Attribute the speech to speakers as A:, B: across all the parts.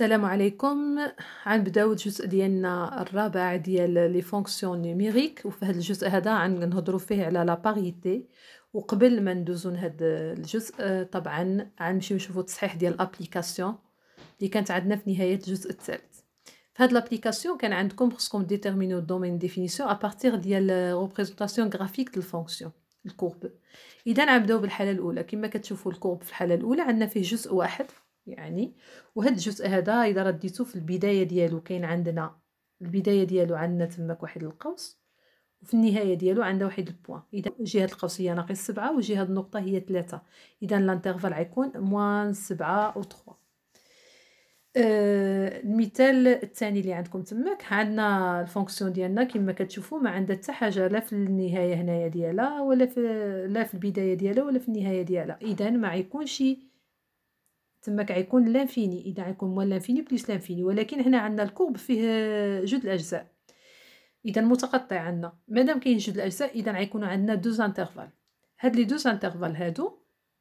A: السلام عليكم غنبداو الجزء ديالنا الرابع ديال لي فونكسيون نيميريك وفي هذا الجزء هذا غنهضروا فيه على لا باريتي وقبل ما ندوزو لهذا الجزء آه، طبعا غنمشيو نشوفوا التصحيح ديال الابليكاسيون اللي كانت عندنا في نهايه الجزء الثالث في هاد الابليكاسيون كان عندكم خصكم ديتيرمينو الدومين ديفينيسيون ابارتيغ ديال ريبريزونطاسيون غرافيك الفونكسيون الكورب اذا غنبداو بالحاله الاولى كما كتشوفوا الكورب في الحاله الاولى عندنا فيه جزء واحد يعني وهاد الجزء هذا اذا رديتو في البدايه ديالو كاين عندنا البدايه ديالو عندنا تماك واحد القوس وفي النهايه ديالو عندنا واحد البوان اذا جهه القوس هي ناقص سبعة وجهه النقطه هي ثلاثة اذا الانترفال غيكون موان سبعة او 3 آه المثال الثاني اللي عندكم تماك عندنا الفونكسيون ديالنا كما كتشوفوا ما عندها حتى حاجه لا في النهايه هنايا ديالها ولا في لا في البدايه ديالها ولا في النهايه ديالها اذا ما غيكونش شي تما كيكون لانفيني اذا غيكون موان لانفيني بليس لانفيني ولكن هنا عندنا الكوب فيه جوج الاجزاء اذا متقطع عندنا مادام كاين جوج الاجزاء اذا غيكونوا عندنا دوز انترفال هاد لي دوز انترفال هادو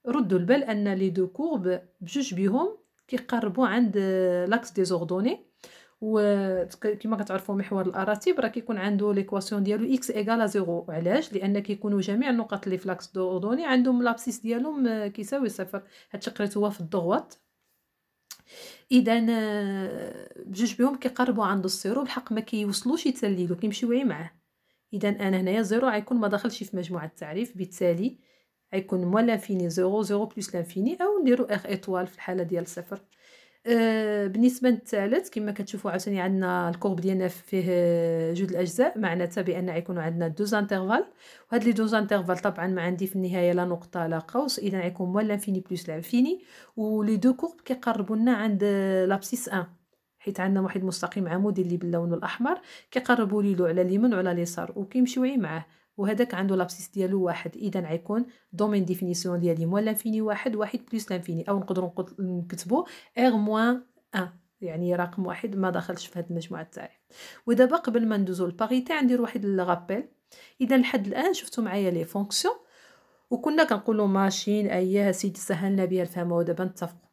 A: ردوا البال ان لي دو كورب بجوج بيهم كيقربوا عند لاكس دي زوردوني وكما كتعرفوا محور الاراتيب راه كيكون عنده ليكواسيون ديالو اكس ايغال زيرو علاش لان كيكونوا جميع النقط اللي في لاكس اودوني عندهم لابسيس ديالهم آه، كيساوي صفر هادشي قريته هو في الضغوط اذا آه، بجوج بهم كيقربوا عند الصيرو بالحق ما كيوصلوش يتسللوا كيمشيو معاه اذا انا هنايا زيرو غيكون ما دخلش في مجموعه التعريف بالتالي غيكون مولا لانفيني زيرو زيرو بلس لانفيني او نديرو اخ ايطوال في الحاله ديال صفر آه، بالنسبه للثالث كما كتشوفوا عاوتاني عندنا الكورب ديالنا فيه جوج الاجزاء معناتها بان غيكون عندنا دوز انترفال وهاد لي دوز انترفال طبعا ما عندي في النهايه لا نقطه لا قوس اذا غيكون هو لانفيني بلوس لانفيني ولي دو كورب كيقربوا لنا عند لابسيس 1 حيت عندنا واحد مستقيم عمودي اللي باللون الاحمر كيقربوا لي له على اليمين وعلى اليسار وكيمشيو معاه وهذاك عنده لابسيس ديالو واحد اذا غيكون دومين ديفينيسيون ديالي موان لانفيني واحد واحد بلس لانفيني او نقدروا نكتبوا ار موان ان يعني رقم واحد ما دخلش في هذه المجموعه تاعي ودابا قبل ما ندوزو لباريتي غندير واحد لغابيل اذا لحد الان شفتوا معايا لي فونكسيون وكنا كنقولوا ماشين اياه سيدي سهلنا بها الفهم ودابا نتفقوا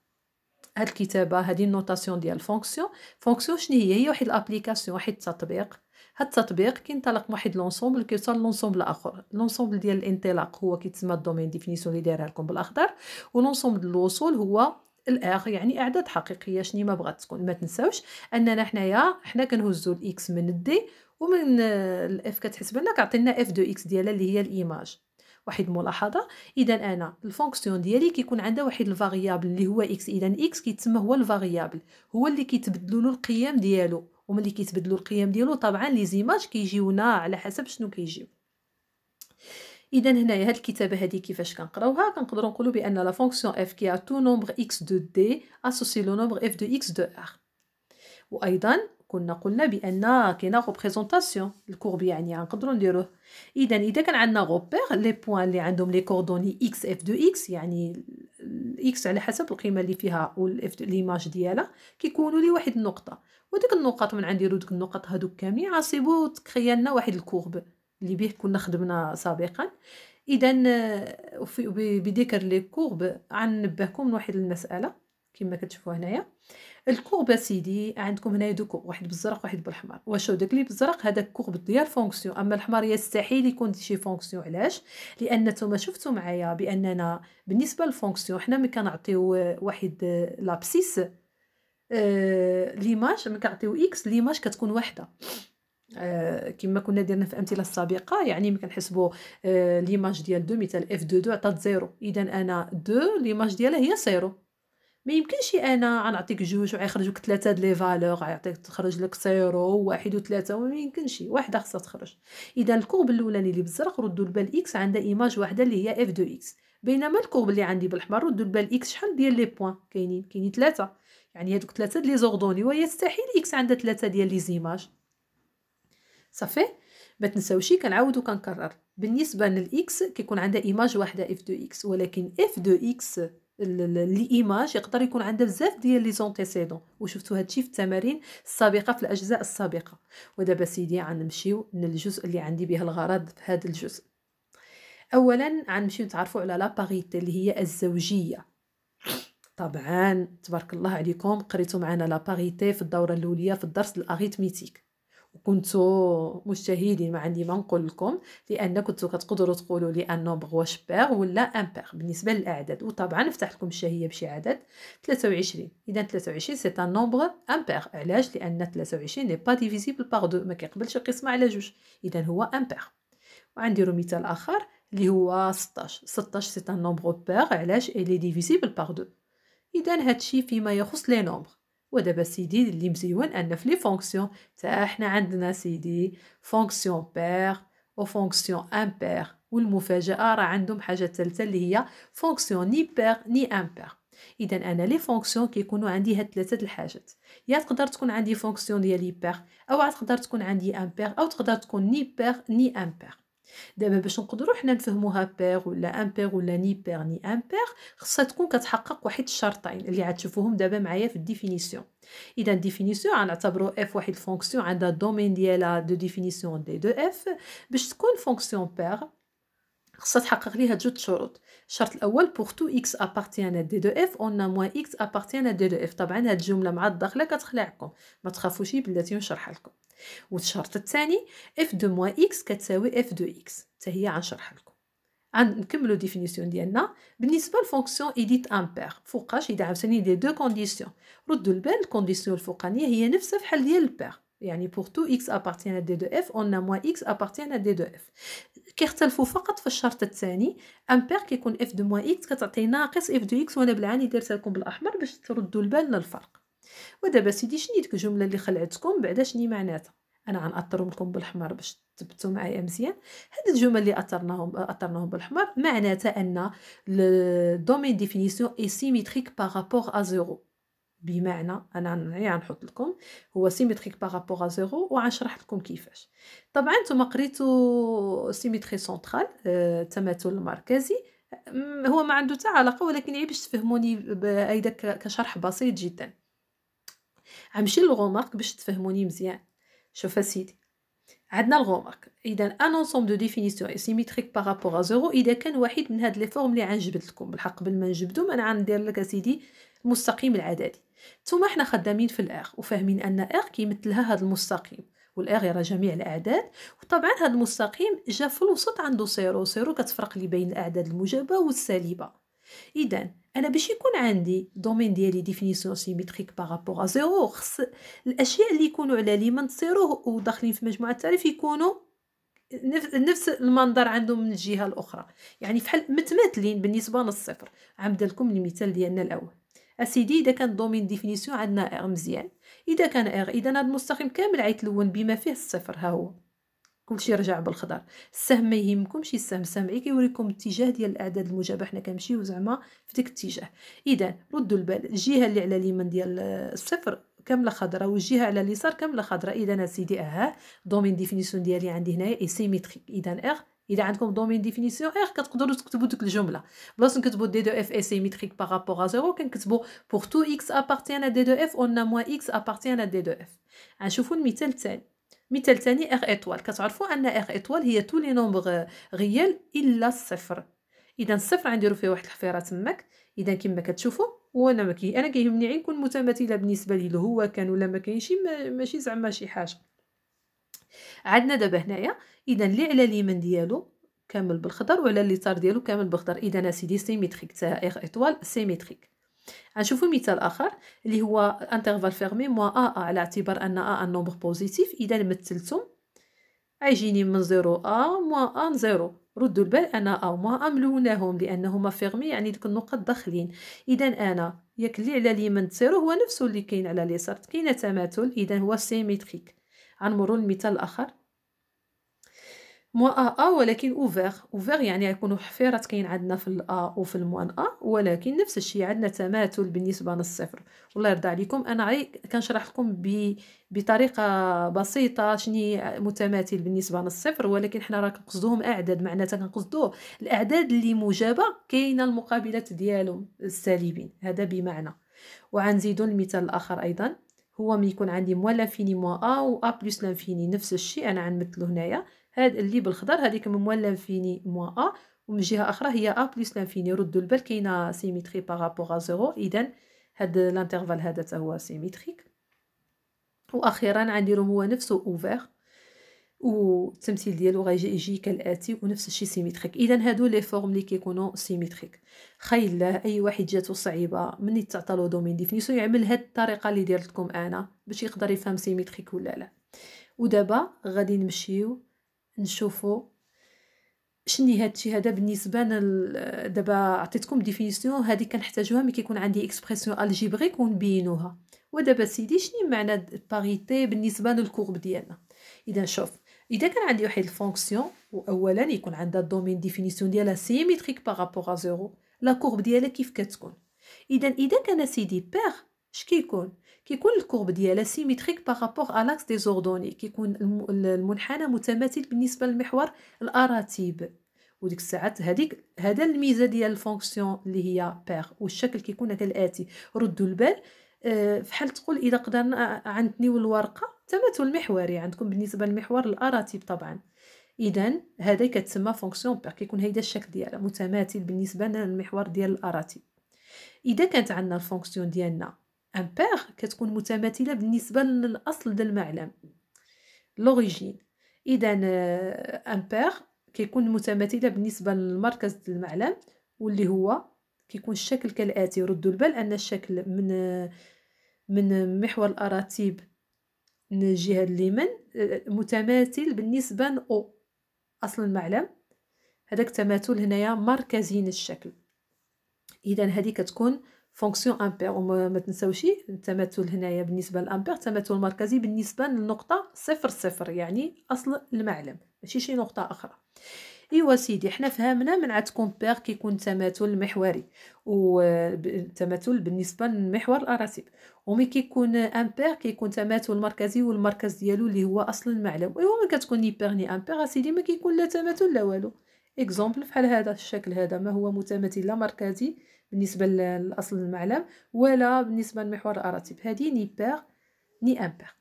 A: هاد الكتابه هادي النوتاسيون ديال فونكسيون فونكسيون شنو هي هي واحد الابليكاسيون واحد التطبيق هاد التطبيق كينطلق من واحد لونسومبل كيوصل لونسومبل اخر لونسومبل ديال الانطلاق هو كيتسمى الدومين ديفينيسيون اللي دايرها لكم بالاخضر ولونسومبل الوصول هو الاخ يعني اعداد حقيقيه شني ما بغات تكون ما تنساوش اننا حنايا حنا كنهزو الاكس من الدي ومن الاف كتحسب لنا كعطينا اف دو اكس ديالها اللي هي الايماج واحد الملاحظه اذا انا الفونكسيون ديالي كيكون عندها واحد الفاريابل اللي هو اكس اذا اكس كيتسمى هو الفاريابل هو اللي كيتبدلوا له القيم ديالو وملي كيتبدلوا القيم ديالو طبعا لي زيماج كيجيونا على حسب شنو كيجيو اذا هنايا هاد الكتابه هادي كيفاش كنقراوها كنقدروا نقولوا بان لا فونكسيون اف كي ا تو نومبر اكس دو دي اسوسي لو نومبر اف دو اكس دو ار وايضا كنا قلنا بان كاينه ريبريزونطاسيون الكورب يعني غنقدروا نديروه اذا اذا كان عندنا غوبير لي بوين اللي عندهم لي كوردوني اكس اف دو اكس يعني اكس على حسب القيمه اللي فيها والاف ليماج ديالها كيكونوا لي واحد النقطه وديك النقط من عنديرو دوك النقط هادوك كاملين عصيبو تكري لنا واحد الكورب اللي به كنا خدمنا سابقا اذا بذكر لي كورب غنبهكم لواحد المساله كما كتشوفوا هنايا الكوغ سيدي عندكم هنايا دو كوغ واحد بالزرق واحد بالحمر واش داك اللي بالزرق هذاك كوب ديال فونكسيون اما الحمر يستحيل يكون شي فونكسيون علاش لان نتوما شفتوا معايا باننا بالنسبه للفونكسيون حنا ملي كنعطيو واحد لابسيس آه، ليماج ملي كنعطيو اكس ليماج كتكون واحده آه كما كنا درنا في الامثله السابقه يعني ملي كنحسبوا آه ليماج ديال دو مثال اف 2 2 عطات زيرو اذا انا دو ليماج ديالها هي صيرو ما يمكنش انا غنعطيك جوج وغيخرجوك ثلاثه د لي فالور غيعطيك تخرج لك صيرو واحد وثلاثه وما يمكنش وحده خاصها تخرج اذا الكورب الاولاني اللي بالزرق ردوا البال اكس عندها ايماج واحده اللي هي اف دو اكس بينما الكورب اللي عندي بالاحمر ردوا البال اكس شحال ديال لي بوين كاينين كاينين ثلاثه يعني هذوك ثلاثه د لي زوردوني ويستحيل اكس عندها ثلاثه ديال لي زيماج صافي ما تنساوش كنعاود وكنكرر بالنسبه للاكس كيكون عندها ايماج واحده اف دو اكس ولكن اف دو اكس ايماج يقدر يكون عندها بزاف ديال لي زونتيسيدون وشفتوا هادشي في التمارين السابقه في الاجزاء السابقه ودابا سيدي غنمشيو للجزء اللي عندي به الغرض في هذا الجزء اولا غنمشيو نتعرفوا على لا باريتي اللي هي الزوجيه طبعا تبارك الله عليكم قريتوا معنا لا باريتي في الدوره الاولى في الدرس الاريتميتيك كنت مجتهدين ما عندي ما نقول لكم لان كنتو كتقدروا تقولوا لي ان نومبر واش بير ولا امبير بالنسبه للاعداد وطبعا نفتح لكم الشهيه بشي عدد 23 اذا 23 سي ان نومبر امبير علاش لان 23 ني با ديفيزيبل بار دو ما كيقبلش القسمه على جوج اذا هو امبير وعنديرو مثال اخر اللي هو 16 16 سي ان نومبر بير علاش اي لي ديفيزيبل بار دو اذا هادشي فيما يخص لي نومبر ودابا سيدي اللي مزيون ان في لي فونكسيون تاع حنا عندنا سيدي فونكسيون بير و فونكسيون امبير والمفاجاه راه عندهم حاجه ثالثه اللي هي فونكسيون ني بير ني امبير اذا انا لي فونكسيون كيكونوا عندي هاد ثلاثه الحاجات يا تقدر تكون عندي فونكسيون ديالي بير او تقدر تكون عندي امبير او تقدر تكون ني بير ني امبير دابا باش نقدروا حنا نفهموها بير ولا امبير ولا ني بير ني امبير خصها تكون كتحقق واحد الشرطين اللي تشوفوهم دابا معايا في الديفينيسيون اذا ديفينيسيون غنعتبروا اف واحد الفونكسيون عندها الدومين ديالها دو ديفينيسيون دي دو اف باش تكون فونكسيون بير خصها تحقق ليها جوج شروط الشرط الاول بوغ تو اكس ابارتيان دي دو اف اون موان اكس ابارتيان دي دو اف طبعا هاد الجمله مع الداخله كتخلعكم ما تخافوش بلاتي نشرحها لكم والشرط الثاني اف دو موان اكس كتساوي اف دو اكس حتى هي غنشرحها لكم نكملوا ديفينيسيون ديالنا بالنسبه للفونكسيون ايديت امبير فوقاش اذا عاوتاني دي دو كونديسيون ردوا البال الكونديسيون الفوقانيه هي نفسها فحال ديال البير يعني pour tout x appartient à D de F on a moins x appartient à D de F كيختلفوا فقط في الشرط الثاني امبير كيكون F de moins x كتعطي ناقص F de x وانا بالعاني درتها لكم بالاحمر باش تردوا البال للفرق ودابا سيدي شني ديك الجمله اللي خلعتكم بعدا شني معناتها انا غنأطرهم لكم بالاحمر باش تثبتوا معايا مزيان هاد الجمل اللي اثرناهم اثرناهم بالاحمر معناتها ان الدومين ديفينيسيون اي سيميتريك بارابور ا زيرو بمعنى انا يعني غنحط لكم هو سيمتريك بارابور ا زيرو وغنشرح لكم كيفاش طبعا نتوما قريتو سيمتري سنترال التماثل المركزي هو ما عنده حتى علاقه ولكن عيب باش تفهموني ايضا كشرح بسيط جدا غنمشي للغومارك باش تفهموني مزيان شوف اسيدي عندنا الغومارك اذا ان انسومبل دو ديفينيسيون سيميتريك بارابور ا زيرو اذا كان واحد من هاد لي فورم اللي عنجبت لكم بالحق قبل ما نجبدهم انا غندير لك اسيدي المستقيم العددي ثم احنا خدامين في الاغ وفاهمين ان اغ كيمثلها هذا المستقيم والاغ يرى جميع الاعداد وطبعا هذا المستقيم جا في الوسط عنده صيرو صيرو كتفرق لي بين الاعداد الموجبه والسالبه اذا انا باش يكون عندي دومين ديالي ديفينيسيون سيميتريك بارابور ا زيرو خص الاشياء اللي يكونوا على ليمن صيرو وداخلين في مجموعه التعريف يكونوا نفس المنظر عندهم من الجهه الاخرى يعني فحال متماثلين بالنسبه للصفر عم لكم المثال ديالنا الاول اسيدي اذا كان دومين ديفينيسيون عندنا ار مزيان اذا كان ار اذا هذا المستقيم كامل عيتلون بما فيه الصفر ها هو كلشي رجع بالخضر السهم ما يهمكمش السهم السهم كيوريكم الاتجاه ديال الاعداد الموجبه حنا كنمشيو زعما في ديك الاتجاه اذا ردوا البال الجهه اللي على اليمين ديال الصفر كامله خضراء والجهه على اليسار كامله خضراء اذا اسيدي اها دومين ديفينيسيون ديالي عندي هنايا اي سيميتريك اذا ار اذا عندكم دومين ديفينيسيون ار كتقدروا تكتبوا ديك الجمله بلاصه نكتبوا دي دو اف اس سيميتريك بارابور ا زيرو كنكتبوا بور تو اكس ابارتيان ا دي دو اف اون موان اكس ابارتيان ا دي دو اف غنشوفوا المثال الثاني مثال ثاني ار ايطوال كتعرفوا ان ار ايطوال هي تو لي نومبر غيال الا الصفر اذا الصفر غنديروا فيه واحد الحفيره تماك اذا كما كتشوفوا وانا ما كي انا كيهمني غير نكون متماثله بالنسبه لي هو كان ولا ما كاينش ماشي زعما شي حاجه عندنا دابا هنايا اذا اللي على اليمين ديالو كامل بالخضر وعلى اليسار ديالو كامل بالخضر اذا اسيدي سيميتريك تاع ايطوال سيميتريك غنشوفو مثال اخر اللي هو انترفال فيرمي موا ا ا على اعتبار ان ا ان نومبر بوزيتيف اذا مثلتم عيجيني من زيرو ا موا ان زيرو ردوا البال انا ا وما ا ملوناهم لانهما فيرمي يعني ديك النقط داخلين اذا انا ياك اللي على اليمين تصيرو هو نفسه اللي كاين على اليسار كاين تماثل اذا هو سيميتريك عن مرور المثال الآخر موان ا ولكن اوفير اوفير يعني يكونوا حفيرات كاين عندنا في الا وفي الموان ا ولكن نفس الشيء عندنا تماثل بالنسبه للصفر والله يرضى عليكم انا غير كنشرح لكم ب... بطريقه بسيطه شني متماثل بالنسبه للصفر ولكن حنا راه كنقصدوهم اعداد معناتها كنقصدو الاعداد اللي موجبه كاينه المقابلات ديالهم السالبين هذا بمعنى وغنزيدو المثال الاخر ايضا هو ملي يكون عندي موان لانفيني موان ا و ا بلس لانفيني نفس الشيء انا غنمثلو هنايا هاد اللي بالخضر هذيك من موا لانفيني موان ا ومن جهه اخرى هي ا بلس لانفيني ردوا البال كاينه سيميتري بارابور ا زيرو اذا هاد لانترفال هذا هو سيميتريك واخيرا غنديرو هو نفسه اوفير والتمثيل ديالو غيجي يجي كالاتي ونفس الشيء سيميتريك اذا هادو لي فورم اللي كيكونوا سيميتريك خيل اي واحد جاتو صعيبه مني تعطى له دومين ديفينيسيون يعمل هاد الطريقه اللي درت لكم انا باش يقدر يفهم سيميتريك ولا لا ودابا غادي نمشيو نشوفو شني هادشي هذا بالنسبه انا دابا عطيتكم ديفينيسيون هادي كنحتاجوها ملي كيكون عندي اكسبريسيون الجبريك ونبينوها ودابا سيدي شني معنى باريتي بالنسبه للكورب ديالنا اذا شوف اذا كان عندي واحد الفونكسيون واولا يكون عندها الدومين ديفينيسيون ديالها سيميتريك بارابور ا زيرو لا كورب ديالها كيف كتكون اذا اذا كان سيدي بير اش كيكون كيكون الكورب ديالها سيميتريك بارابور ا لاكس دي زوردوني كيكون المنحنى متماثل بالنسبه للمحور الاراتيب وديك الساعات هذيك هذا الميزه ديال الفونكسيون اللي هي بير والشكل كيكون كالاتي ردوا البال آه، فحال تقول اذا قدرنا غنتنيو آه، الورقه تماثل المحوري عندكم بالنسبه للمحور الاراتيب طبعا اذا هذا كتسمى فونكسيون بير كيكون هيدا الشكل ديالها متماثل بالنسبه للمحور ديال الاراتيب اذا كانت عندنا الفونكسيون ديالنا امبير كتكون متماثله بالنسبه للاصل ديال المعلم لوريجين اذا امبير آه، كيكون متماثله بالنسبه للمركز ديال المعلم واللي هو كيكون الشكل كالاتي ردوا البال ان الشكل من من محور الأراتيب من الجهة اليمن متماثل بالنسبة لأو أصل المعلم هذاك التماثل هنايا مركزين الشكل إذا هذه كتكون فونكسيون امبير وما تنساوش التماثل هنايا بالنسبه للامبير تماثل مركزي بالنسبه للنقطه صفر صفر يعني اصل المعلم ماشي شي نقطه اخرى ايوا سيدي حنا فهمنا من عند كومبير كيكون تماثل محوري وتماثل بالنسبه لمحور الاراسيب ومي كيكون امبير كيكون تماثل مركزي والمركز ديالو اللي هو اصلا المعلم ايوا ملي كتكون ني بير ني امبير اسيدي ما كيكون لا تماثل لا والو اكزومبل بحال هذا الشكل هذا ما هو متماثل لا مركزي بالنسبه لاصل المعلم ولا بالنسبه لمحور الاراتب هذه ني بير ني امبير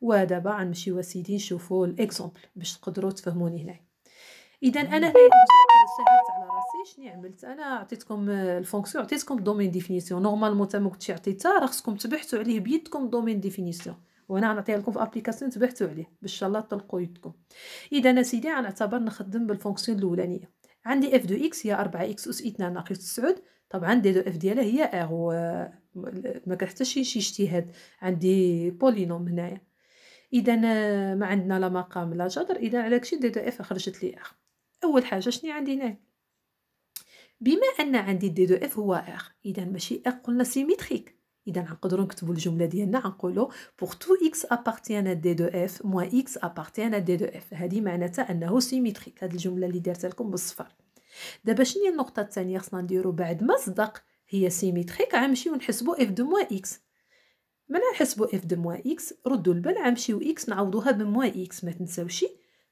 A: ودابا غنمشيو اسيدي نشوفوا الاكزومبل باش تقدروا تفهموني هنايا اذا انا هذه سهلت على راسي شنو عملت انا عطيتكم الفونكسيون عطيتكم دومين ديفينيسيون نورمالمون تما ما عطيتها راه خصكم تبحثوا عليه بيدكم دومين ديفينيسيون وانا غنعطيها لكم في ابليكاسيون تبحثوا عليه باش ان شاء الله تلقوا يدكم اذا اسيدي غنعتبر نخدم بالفونكسيون الاولانيه عندي اف دو اكس هي 4 اكس اس 2 ناقص 9 طبعا دي دو اف ديالها هي ار و ما كان حتى شي اجتهاد عندي بولينوم هنايا اذا ما عندنا لا مقام لا جذر اذا على كشي دي دو اف خرجت لي ار اول حاجه شنو عندي هنا بما ان عندي دي دو اف هو اخ اذا ماشي اخ قلنا سيميتريك اذا نقدروا نكتبوا الجمله ديالنا نقولوا بور تو اكس ابارتيان ا دي دو اف موان اكس ابارتيان ا دي دو اف هذه معناتها انه سيميتريك هذه الجمله اللي درت لكم بالصفر دابا شنو هي النقطه الثانيه خصنا نديرو بعد ما صدق هي سيميتريك غنمشيو نحسبوا اف دو موان اكس ملي نحسبوا اف دو موان اكس ردوا البال غنمشيو اكس نعوضوها بموان اكس ما تنساوش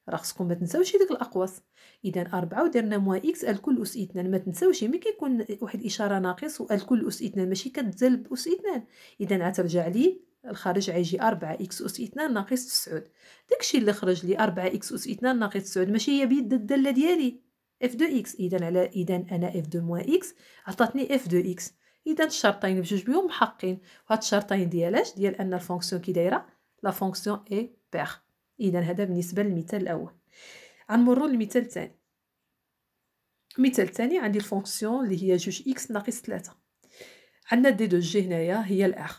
A: راه خصكم ما تنساوش ديك الاقواس اذا 4 ودرنا موا اكس الكل اس اثنان ما تنساوش ملي كيكون واحد الاشاره ناقص والكل اس اثنان ماشي كتزلب اس اثنان اذا عترجع لي الخارج عيجي 4 اكس اس اثنان ناقص 9 داكشي اللي خرج لي 4 اكس اس اثنان ناقص 9 ماشي هي بيد الداله ديالي اف دو اكس اذا على اذا انا اف دو موان اكس عطاتني اف دو اكس اذا الشرطين بجوج بهم محقين وهاد الشرطين ديالاش ديال ان الفونكسيون كي دايره لا فونكسيون اي بير إذا هذا بالنسبة للمثال الأول غنمرو للمثال الثاني المثال الثاني عندي الفونكسيون اللي هي جوج إكس ناقص 3 عندنا دي دو جي هنايا هي الار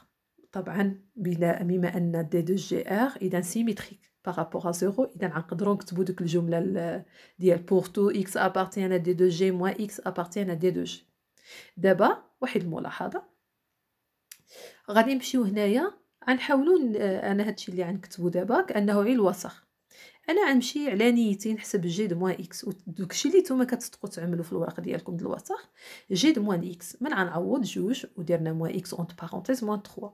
A: طبعا بناء بما أن دي دو جي ار إذا سيميتريك بارابور ا زيرو اذا نقدروا نكتبوا ديك الجمله ديال بور تو اكس ابارتيان ا دي دو جي موان اكس ابارتيان ا دي دو جي دابا واحد الملاحظه غادي نمشيو هنايا غنحاولوا انا هادشي اللي غنكتبو دابا كانه غير الوسخ انا غنمشي على نيتي نحسب جي دو موان اكس وداكشي اللي نتوما كتصدقوا تعملوا في الورق ديالكم د الوسخ جي دو موان اكس من غنعوض جوج ودرنا موان اكس اونت بارونتيز موان 3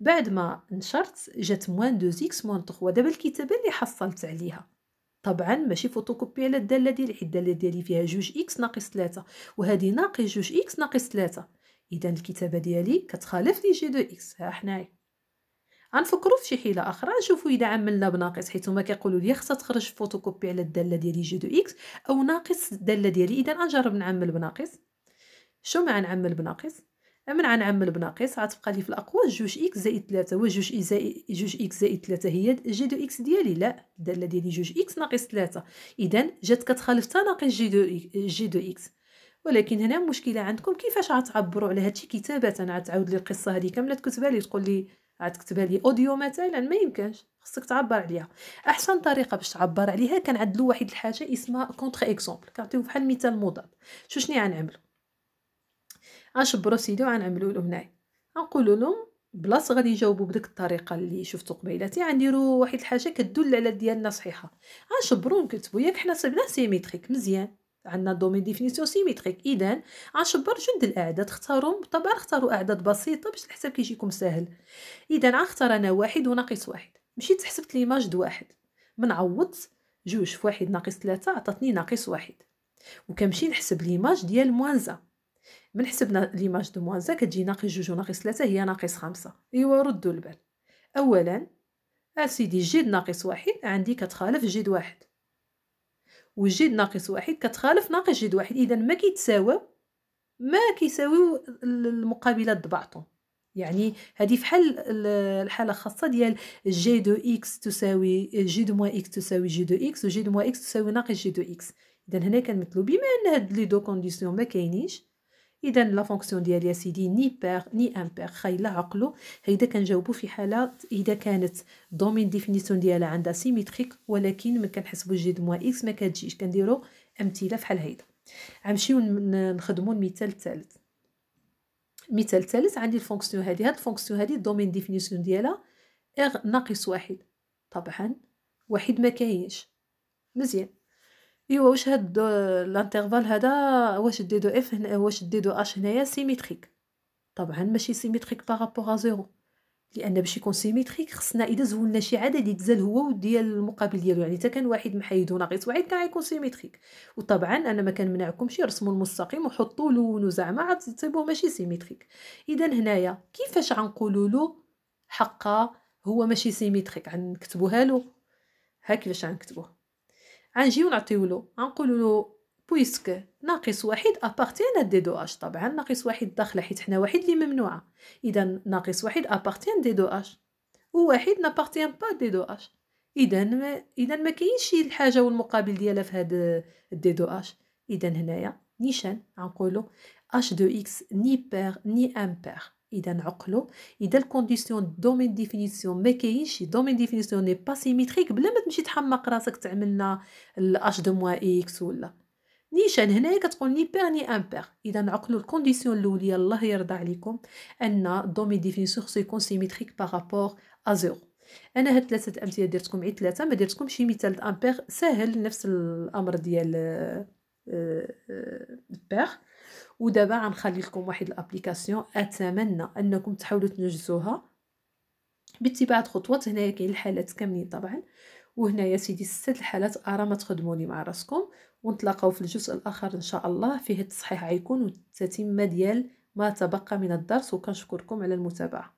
A: بعد ما نشرت جات موان 2 اكس موان 3 دابا الكتابه اللي حصلت عليها طبعا ماشي فوتوكوبي على الداله ديالي الداله ديالي فيها جوج اكس ناقص 3 وهذه ناقص جوج اكس ناقص 3 اذا الكتابه ديالي كتخالف لي جي دو اكس ها حنايا غنفكروا في شي حيله اخرى نشوفوا اذا عملنا بناقص حيت هما كيقولوا لي خصها تخرج فوتوكوبي على الداله ديالي جي دو اكس او ناقص الداله ديالي اذا غنجرب نعمل بناقص شو ما نعمل بناقص من غنعمل بناقص غتبقى لي في الاقواس جوج اكس زائد 3 و جوج زائد جوج اكس زائد 3 هي جي دو اكس ديالي لا الداله ديالي جوج اكس ناقص 3 اذا جات كتخالف حتى ناقص جي دو جي دو اكس ولكن هنا مشكله عندكم كيفاش غتعبروا على هادشي كتابه غتعاود لي القصه هذه كامله تكتبها لي تقول لي غتكتبها لي اوديو مثلا ما يمكنش خصك تعبر عليها احسن طريقه باش تعبر عليها كنعدلو واحد الحاجه اسمها كونتر اكزومبل كنعطيو بحال مثال مضاد شو شنو غنعملو غنشبرو سيدي وغنعملو له هنايا غنقولو لهم بلاصه غادي يجاوبوا بديك الطريقه اللي شفتو قبيلاتي غنديروا واحد الحاجه كدل على ديالنا صحيحه غنشبرو نكتبوا ياك حنا سبنا سيميتريك مزيان عندنا دومين ديفينيسيو سيميتريك اذا غنشبر جند الاعداد اختاروا طبعا اختاروا اعداد بسيطه باش الحساب كيجيكم ساهل اذا غنختار انا واحد وناقص واحد مشيت حسبت ليماج واحد من عوضت جوج في واحد ناقص ثلاثة عطاتني ناقص واحد وكنمشي نحسب ليماج ديال موانزا من حسبنا ليماج دو موانزا كتجي ناقص جوج وناقص ثلاثة هي ناقص خمسة ايوا ردوا البال اولا اسيدي جد ناقص واحد عندي كتخالف جد واحد وجد ناقص واحد كتخالف ناقص جد واحد اذا ما كيتساوى ما كيساويو المقابلات بعضهم يعني هذه فحال الحاله الخاصه ديال جي دو اكس تساوي جي دو موان اكس تساوي جي دو اكس وجي دو موان اكس تساوي ناقص جي دو اكس اذا هنا كنمثلو بما ان هاد لي دو كونديسيون ما كاينينش اذا لا فونكسيون ديال يا سيدي ني بير ني امبير خايله عقلو هيدا كنجاوبو في حالات اذا كانت دومين ديفينيسيون ديالها عندها سيميتريك ولكن ما كنحسبو جي دو موان اكس ما كتجيش كنديرو امثله فحال هيدا غنمشيو نخدمو المثال الثالث المثال الثالث عندي الفونكسيون هادي هاد الفونكسيون هادي الدومين ديفينيسيون ديالها اغ ناقص واحد طبعا واحد ما كاينش مزيان ايوا واش هاد لانترفال هذا واش دي دو اف واش دي دو اش هنايا سيميتريك طبعا ماشي سيميتريك بارابور ا زيرو لان باش يكون سيميتريك خصنا اذا زولنا شي عدد يتزال هو وديال المقابل ديالو يعني حتى كان واحد محيد وناقص واحد تاع يكون سيميتريك وطبعا انا ما كنمنعكمش رسموا المستقيم وحطوا لونو زعما عاد تصيبوه ماشي سيميتريك اذا هنايا كيفاش غنقولوا له حقا هو ماشي سيميتريك غنكتبوها له ها كيفاش غنكتبوه غنجيو نعطيولو له بويسك ناقص واحد ابارتيان دي دو اش طبعا ناقص واحد داخله حيت حنا واحد اللي ممنوعه اذا ناقص واحد ابارتيان دي دو اش وواحد نابارتيان با دي دو اش اذا ما اذا ما كاينش الحاجه والمقابل ديالها في هاد دي دو اش اذا هنايا نيشان غنقولو اش دو اكس ني بير ني امبير اذا نعقلو اذا الكونديسيون دومين ديفينيسيون ما كاينش دومين ديفينيسيون ني با سيميتريك بلا ما تمشي تحمق راسك تعملنا الاش دو موا اكس ولا نيشان هنايا كتقول ني بير ني امبير اذا نعقلو الكونديسيون الاوليه الله يرضى عليكم ان دومين ديفينيسيون خصو يكون سيميتريك بارابور ا زيرو انا هاد ثلاثه الامثله درتكم غير ثلاثه ما درتكم شي مثال امبير ساهل نفس الامر ديال بير آه، آه، ودابا غنخلي لكم واحد الابليكاسيون اتمنى انكم تحاولوا تنجزوها باتباع خطوات هنايا كاين الحالات كاملين طبعا وهنايا سيدي ست الحالات ارى ما تخدموني مع راسكم ونتلاقاو في الجزء الاخر ان شاء الله فيه التصحيح غيكون والتتمه ديال ما تبقى من الدرس وكنشكركم على المتابعه